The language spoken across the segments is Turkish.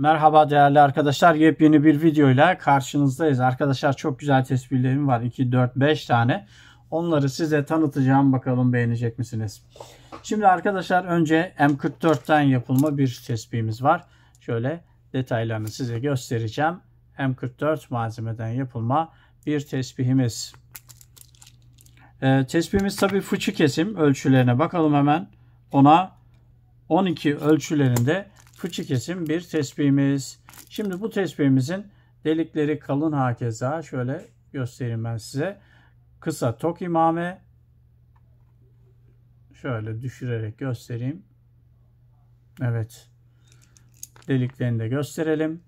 Merhaba değerli arkadaşlar. Yepyeni bir videoyla karşınızdayız. Arkadaşlar çok güzel tespitlerim var. 2, 4, 5 tane. Onları size tanıtacağım. Bakalım beğenecek misiniz? Şimdi arkadaşlar önce M44'ten yapılma bir tespihimiz var. Şöyle detaylarını size göstereceğim. M44 malzemeden yapılma bir tespihimiz. E, ee, tespihimiz tabi fıçı kesim ölçülerine bakalım hemen. Ona 12 ölçülerinde fıçı kesim bir tespihimiz. Şimdi bu tespihimizin delikleri kalın hakeza. Şöyle göstereyim ben size. Kısa tok imame. Şöyle düşürerek göstereyim. Evet. Deliklerini de gösterelim.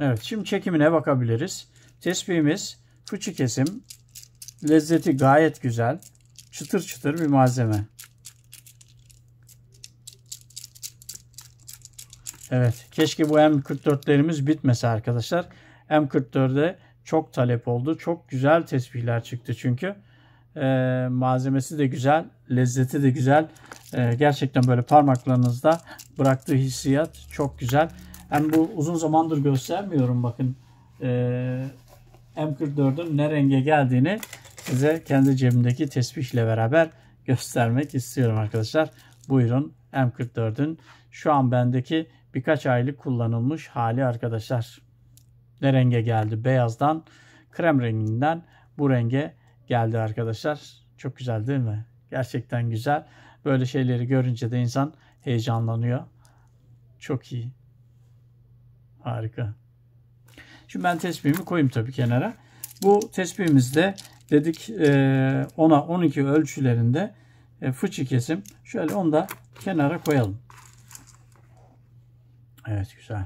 Evet şimdi çekimine bakabiliriz. Tespihimiz fıçı kesim. Lezzeti gayet güzel. Çıtır çıtır bir malzeme. Evet. Keşke bu M44'lerimiz bitmese arkadaşlar. m 44de çok talep oldu. Çok güzel tesbihler çıktı çünkü. E, malzemesi de güzel. Lezzeti de güzel. E, gerçekten böyle parmaklarınızda bıraktığı hissiyat çok güzel. Hem bu uzun zamandır göstermiyorum bakın. E, ee, M44'ün ne renge geldiğini size kendi cebimdeki tesbihle beraber göstermek istiyorum arkadaşlar. Buyurun M44'ün şu an bendeki birkaç aylık kullanılmış hali arkadaşlar. Ne renge geldi? Beyazdan krem renginden bu renge geldi arkadaşlar. Çok güzel değil mi? Gerçekten güzel. Böyle şeyleri görünce de insan heyecanlanıyor. Çok iyi. Harika. Şimdi ben tespihimi koyayım tabii kenara. Bu tespihimizde dedik 10'a e, 12 ölçülerinde e, fıçı kesim. Şöyle onu da kenara koyalım. Evet güzel.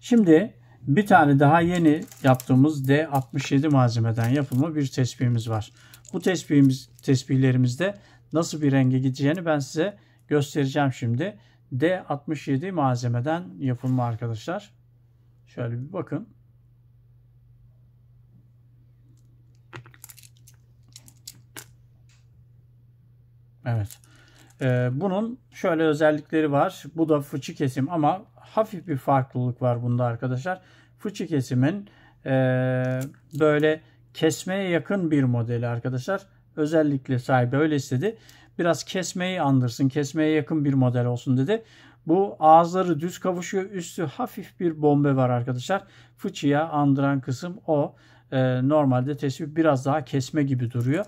Şimdi bir tane daha yeni yaptığımız D67 malzemeden yapılma bir tespihimiz var. Bu tespihimiz, tespihlerimizde nasıl bir renge gideceğini ben size göstereceğim şimdi. D67 malzemeden yapılma arkadaşlar. Şöyle bir bakın. Evet. Ee, bunun şöyle özellikleri var. Bu da fıçı kesim ama hafif bir farklılık var bunda arkadaşlar. Fıçı kesimin e, böyle kesmeye yakın bir modeli arkadaşlar. Özellikle sahibi öyle istedi. Biraz kesmeyi andırsın, kesmeye yakın bir model olsun dedi. Bu ağızları düz kavuşuyor. Üstü hafif bir bombe var arkadaşlar. Fıçıya andıran kısım o. Ee, normalde tespih biraz daha kesme gibi duruyor.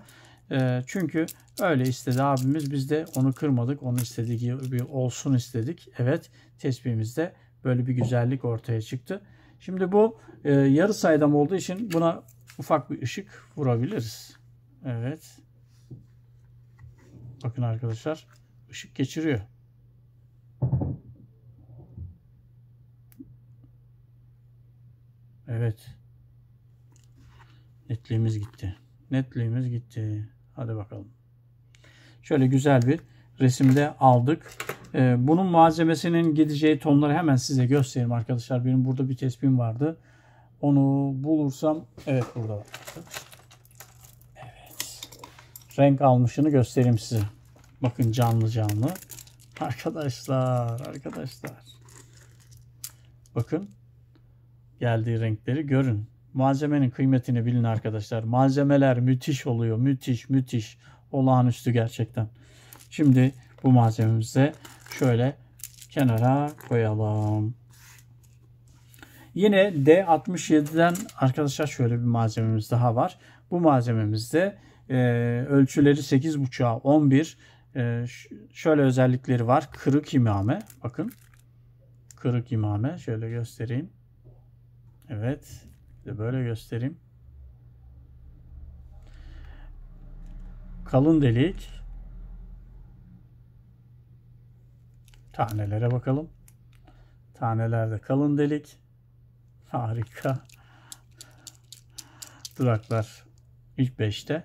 Ee, çünkü öyle istedi abimiz. Biz de onu kırmadık. Onun istediği gibi olsun istedik. Evet tespihimizde böyle bir güzellik ortaya çıktı. Şimdi bu e, yarı saydam olduğu için buna ufak bir ışık vurabiliriz. Evet. Bakın arkadaşlar ışık geçiriyor. Evet. Netliğimiz gitti. Netliğimiz gitti. Hadi bakalım. Şöyle güzel bir resimde aldık. Ee, bunun malzemesinin gideceği tonları hemen size göstereyim arkadaşlar. Benim burada bir tespihim vardı. Onu bulursam evet burada var. Evet. Renk almışını göstereyim size. Bakın canlı canlı. Arkadaşlar, arkadaşlar. Bakın geldiği renkleri görün. Malzemenin kıymetini bilin arkadaşlar. Malzemeler müthiş oluyor. Müthiş, müthiş. Olağanüstü gerçekten. Şimdi bu malzememizi şöyle kenara koyalım. Yine D67'den arkadaşlar şöyle bir malzememiz daha var. Bu malzememizde e, ölçüleri 8.5'a 11. E, şöyle özellikleri var. Kırık imame. Bakın. Kırık imame. Şöyle göstereyim. Evet. Şöyle böyle göstereyim. Kalın delik. Tanelere bakalım. Tanelerde kalın delik. Harika. Duraklar ilk 5'te.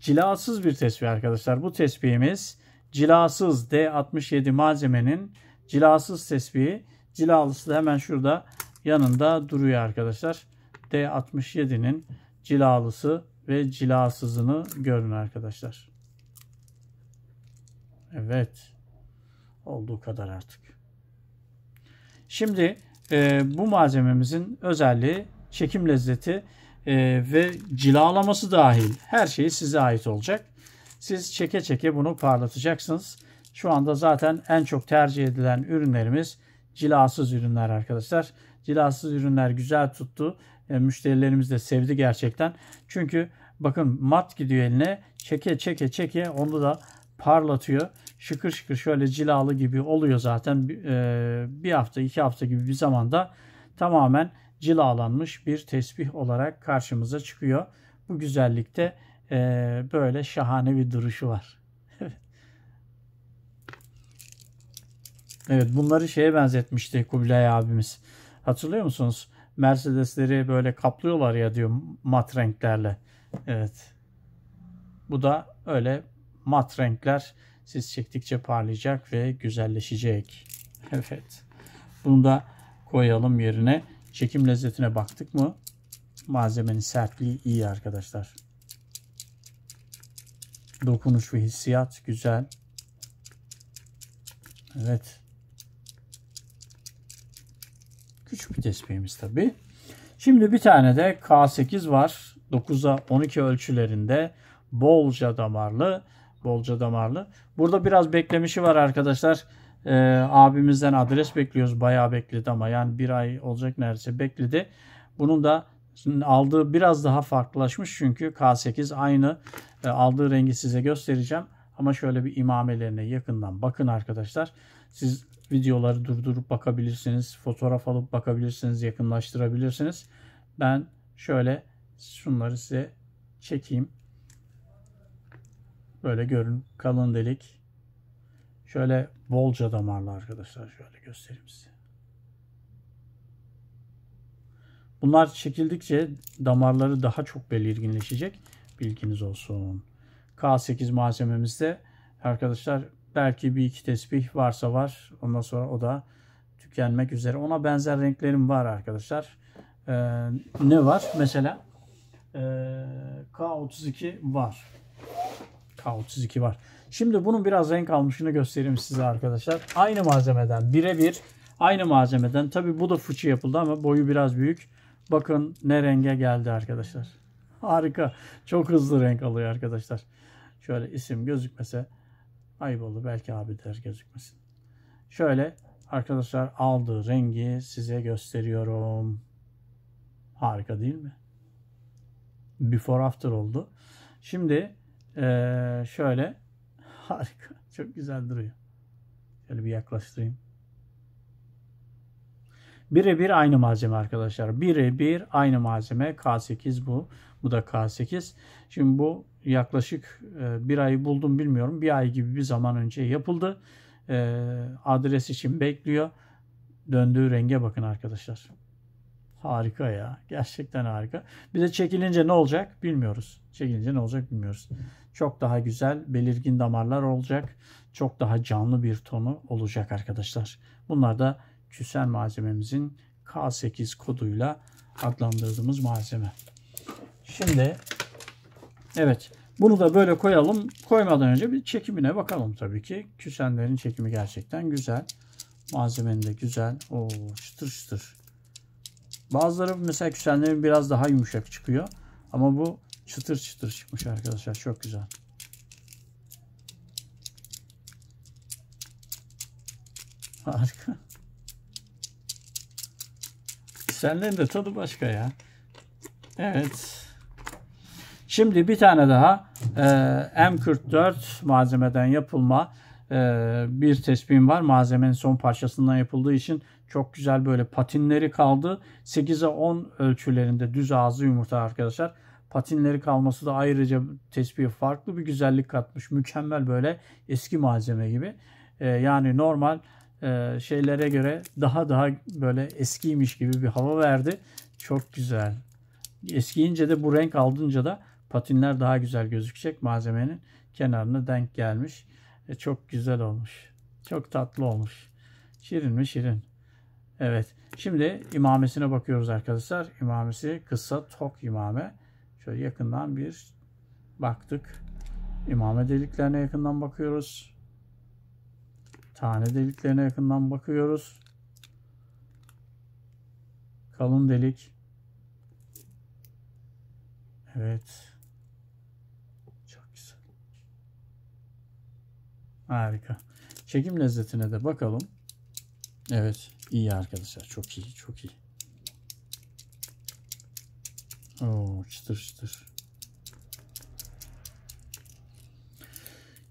Cilasız bir tespih arkadaşlar. Bu tespihimiz cilasız D67 malzemenin cilasız tespihi. Cilalısı da hemen şurada yanında duruyor arkadaşlar. D67'nin cilalısı ve cilasızını görün arkadaşlar. Evet. Olduğu kadar artık. Şimdi e, bu malzememizin özelliği çekim lezzeti e, ve cilalaması dahil her şeyi size ait olacak. Siz çeke çeke bunu parlatacaksınız. Şu anda zaten en çok tercih edilen ürünlerimiz cilasız ürünler arkadaşlar. Cilasız ürünler güzel tuttu. E, müşterilerimiz de sevdi gerçekten. Çünkü bakın mat gidiyor eline. Çeke çeke çeke onu da parlatıyor. Şıkır şıkır şöyle cilalı gibi oluyor zaten. E, bir hafta iki hafta gibi bir zamanda tamamen cilalanmış bir tesbih olarak karşımıza çıkıyor. Bu güzellikte e, böyle şahane bir duruşu var. Evet bunları şeye benzetmişti Kubilay abimiz. Hatırlıyor musunuz? Mercedesleri böyle kaplıyorlar ya diyor mat renklerle. Evet. Bu da öyle mat renkler siz çektikçe parlayacak ve güzelleşecek. Evet. Bunu da koyalım yerine. Çekim lezzetine baktık mı? Malzemenin sertliği iyi arkadaşlar. Dokunuş ve hissiyat güzel. Evet. Küçük bir tespihimiz tabi. Şimdi bir tane de K8 var. 9'a 12 ölçülerinde bolca damarlı. Bolca damarlı. Burada biraz beklemişi var arkadaşlar. Ee, abimizden adres bekliyoruz. Bayağı bekledi ama yani bir ay olacak neredeyse bekledi. Bunun da aldığı biraz daha farklılaşmış çünkü K8 aynı. E, aldığı rengi size göstereceğim. Ama şöyle bir imamelerine yakından bakın arkadaşlar. Siz videoları durdurup bakabilirsiniz. Fotoğraf alıp bakabilirsiniz. Yakınlaştırabilirsiniz. Ben şöyle şunları size çekeyim. Böyle görün kalın delik. Şöyle bolca damarlı arkadaşlar şöyle göstereyim size. Bunlar çekildikçe damarları daha çok belirginleşecek. Bilginiz olsun. K8 malzememizde arkadaşlar belki bir iki tesbih varsa var. Ondan sonra o da tükenmek üzere. Ona benzer renklerim var arkadaşlar. Ee, ne var? Mesela e, ee, K32 var. K32 var. Şimdi bunun biraz renk almışını göstereyim size arkadaşlar. Aynı malzemeden birebir aynı malzemeden. Tabi bu da fıçı yapıldı ama boyu biraz büyük. Bakın ne renge geldi arkadaşlar. Harika. Çok hızlı renk alıyor arkadaşlar. Şöyle isim gözükmese ayıp olur. Belki abi der gözükmesin. Şöyle arkadaşlar aldığı rengi size gösteriyorum. Harika değil mi? Before after oldu. Şimdi ee, şöyle harika. Çok güzel duruyor. Şöyle bir yaklaştırayım. Birebir aynı malzeme arkadaşlar. Birebir aynı malzeme. K8 bu. Bu da K8. Şimdi bu yaklaşık e, bir ayı buldum bilmiyorum. Bir ay gibi bir zaman önce yapıldı. E, adres için bekliyor. Döndüğü renge bakın arkadaşlar. Harika ya. Gerçekten harika. bize çekilince ne olacak bilmiyoruz. Çekilince ne olacak bilmiyoruz. Çok daha güzel, belirgin damarlar olacak. Çok daha canlı bir tonu olacak arkadaşlar. Bunlar da küsel malzememizin K8 koduyla adlandırdığımız malzeme. Şimdi Evet. Bunu da böyle koyalım. Koymadan önce bir çekimine bakalım tabii ki. Küsenlerin çekimi gerçekten güzel. Malzemenin de güzel. Oo, çıtır çıtır. Bazıları mesela küsenlerin biraz daha yumuşak çıkıyor. Ama bu çıtır çıtır çıkmış arkadaşlar. Çok güzel. Harika. Küsenlerin de tadı başka ya. Evet. Şimdi bir tane daha e, M44 malzemeden yapılma e, bir tespihim var. Malzemenin son parçasından yapıldığı için çok güzel böyle patinleri kaldı. 8'e 10 ölçülerinde düz ağzı yumurta arkadaşlar. Patinleri kalması da ayrıca tespihe farklı bir güzellik katmış. Mükemmel böyle eski malzeme gibi. E, yani normal e, şeylere göre daha daha böyle eskiymiş gibi bir hava verdi. Çok güzel. Eskiyince de bu renk aldınca da patinler daha güzel gözükecek malzemenin kenarına denk gelmiş. E, çok güzel olmuş. Çok tatlı olmuş. Şirin mi şirin. Evet. Şimdi imamesine bakıyoruz arkadaşlar. İmamesi kısa tok imame. Şöyle yakından bir baktık. İmame deliklerine yakından bakıyoruz. Tane deliklerine yakından bakıyoruz. Kalın delik. Evet. Harika. Çekim lezzetine de bakalım. Evet iyi arkadaşlar çok iyi çok iyi. Oo, çıtır çıtır.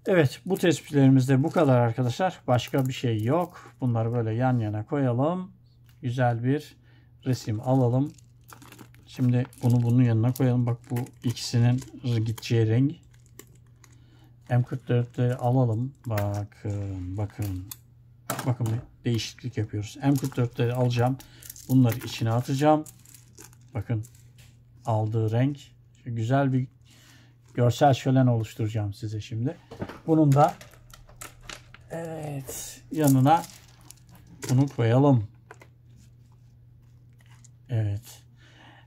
Evet bu tespitlerimizde bu kadar arkadaşlar. Başka bir şey yok. Bunları böyle yan yana koyalım. Güzel bir resim alalım. Şimdi bunu bunun yanına koyalım. Bak bu ikisinin gideceği rengi. M44'te alalım. Bakın bakın. Bakın değişiklik yapıyoruz. M44'te alacağım. Bunları içine atacağım. Bakın aldığı renk. güzel bir görsel şölen oluşturacağım size şimdi. Bunun da evet yanına bunu koyalım. Evet.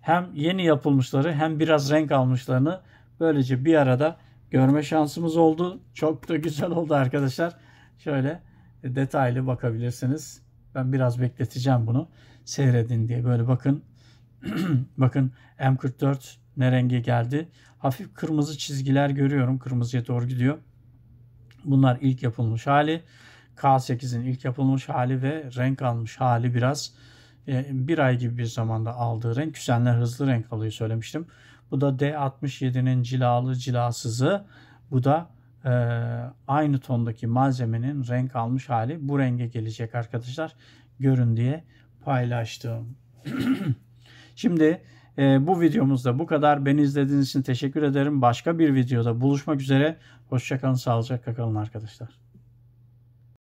Hem yeni yapılmışları hem biraz renk almışlarını böylece bir arada görme şansımız oldu. Çok da güzel oldu arkadaşlar. Şöyle detaylı bakabilirsiniz. Ben biraz bekleteceğim bunu. Seyredin diye böyle bakın. bakın M44 ne renge geldi. Hafif kırmızı çizgiler görüyorum. Kırmızıya doğru gidiyor. Bunlar ilk yapılmış hali. K8'in ilk yapılmış hali ve renk almış hali biraz e, bir ay gibi bir zamanda aldığı renk küsenler hızlı renk alıyor söylemiştim. Bu da D67'nin cilalı cilasızı. Bu da e, aynı tondaki malzemenin renk almış hali. Bu renge gelecek arkadaşlar. Görün diye paylaştım. Şimdi e, bu videomuzda bu kadar. Beni izlediğiniz için teşekkür ederim. Başka bir videoda buluşmak üzere. Hoşçakalın, sağlıcakla kalın arkadaşlar.